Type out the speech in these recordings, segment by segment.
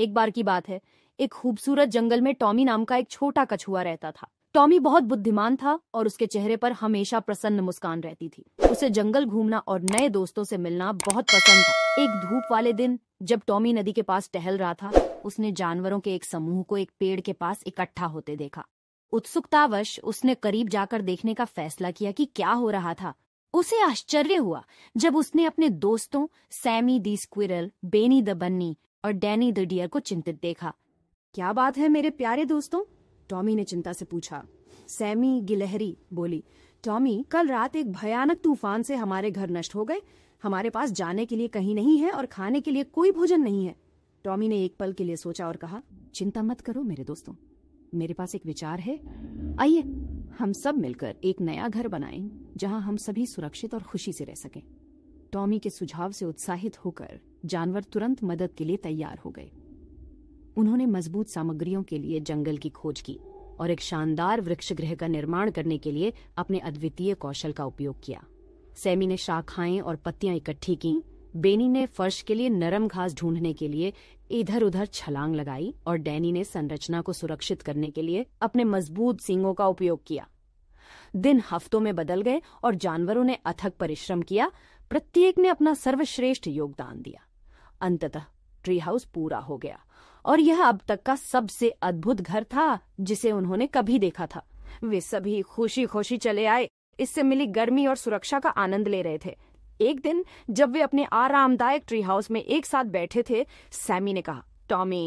एक बार की बात है एक खूबसूरत जंगल में टॉमी नाम का एक छोटा कछुआ रहता था टॉमी बहुत बुद्धिमान था और उसके चेहरे पर हमेशा प्रसन्न मुस्कान रहती थी उसे जंगल घूमना और नए दोस्तों से मिलना बहुत पसंद था एक धूप वाले दिन जब टॉमी नदी के पास टहल रहा था उसने जानवरों के एक समूह को एक पेड़ के पास इकट्ठा होते देखा उत्सुकतावश उसने करीब जाकर देखने का फैसला किया कि क्या हो रहा था उसे आश्चर्य हुआ जब उसने अपने दोस्तों Sammy the squirrel Benny the bunny और डैनी द डियर को चिंतित देखा क्या बात है मेरे प्यारे दोस्तों टॉमी ने चिंता से पूछा सैमी गिलहरी बोली टॉमी कल रात एक भयानक तूफान से हमारे घर नष्ट हो गए हमारे पास जाने के लिए कहीं नहीं है और खाने के लिए कोई भोजन नहीं है टॉमी ने एक पल के लिए सोचा और कहा चिंता मत करो मेरे दोस्तों मेरे पास एक विचार है आइए हम सब मिलकर एक नया घर बनाएं जहां हम सभी सुरक्षित और खुशी से रह सकें टॉमी के सुझाव से उत्साहित होकर जानवर तुरंत मदद के लिए तैयार हो गए उन्होंने मजबूत सामग्रियों के लिए जंगल की खोज की और एक शानदार वृक्ष गृह का निर्माण करने के लिए अपने अद्वितीय कौशल का उपयोग किया सैमी ने शाखाएं और पत्तियां इकट्ठी की बेनी ने फर्श के लिए नरम घास ढूंढने के लिए इधर उधर छलांग लगाई और डैनी ने संरचना को सुरक्षित करने के लिए अपने मजबूत सींगों का उपयोग किया दिन हफ्तों में बदल गए और जानवरों ने अथक परिश्रम किया प्रत्येक ने अपना सर्वश्रेष्ठ योगदान दिया अंततः ट्री हाउस पूरा हो गया और यह अब तक का सबसे अद्भुत घर था जिसे उन्होंने कभी देखा था वे सभी खुशी खुशी चले आए इससे मिली गर्मी और सुरक्षा का आनंद ले रहे थे एक दिन जब वे अपने आरामदायक ट्री हाउस में एक साथ बैठे थे सैमी ने कहा टॉमी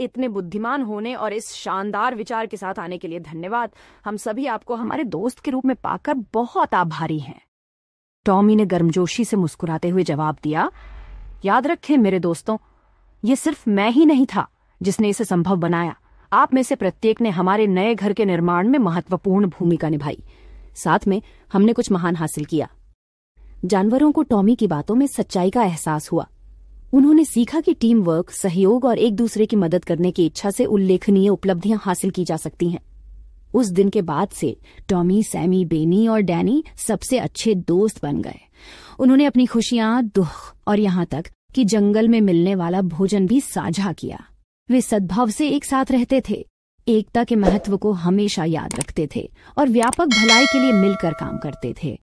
इतने बुद्धिमान होने और इस शानदार विचार के साथ आने के लिए धन्यवाद हम सभी आपको हमारे दोस्त के रूप में पाकर बहुत आभारी हैं टॉमी ने गर्मजोशी से मुस्कुराते हुए जवाब दिया याद रखें मेरे दोस्तों ये सिर्फ मैं ही नहीं था जिसने इसे संभव बनाया आप में से प्रत्येक ने हमारे नए घर के निर्माण में महत्वपूर्ण भूमिका निभाई साथ में हमने कुछ महान हासिल किया जानवरों को टॉमी की बातों में सच्चाई का एहसास हुआ उन्होंने सीखा कि टीम वर्क सहयोग और एक दूसरे की मदद करने की इच्छा से उल्लेखनीय उपलब्धियां हासिल की जा सकती हैं उस दिन के बाद से टॉमी सैमी बेनी और डैनी सबसे अच्छे दोस्त बन गए उन्होंने अपनी खुशियां दुख और यहाँ तक कि जंगल में मिलने वाला भोजन भी साझा किया वे सद्भाव से एक साथ रहते थे एकता के महत्व को हमेशा याद रखते थे और व्यापक भलाई के लिए मिलकर काम करते थे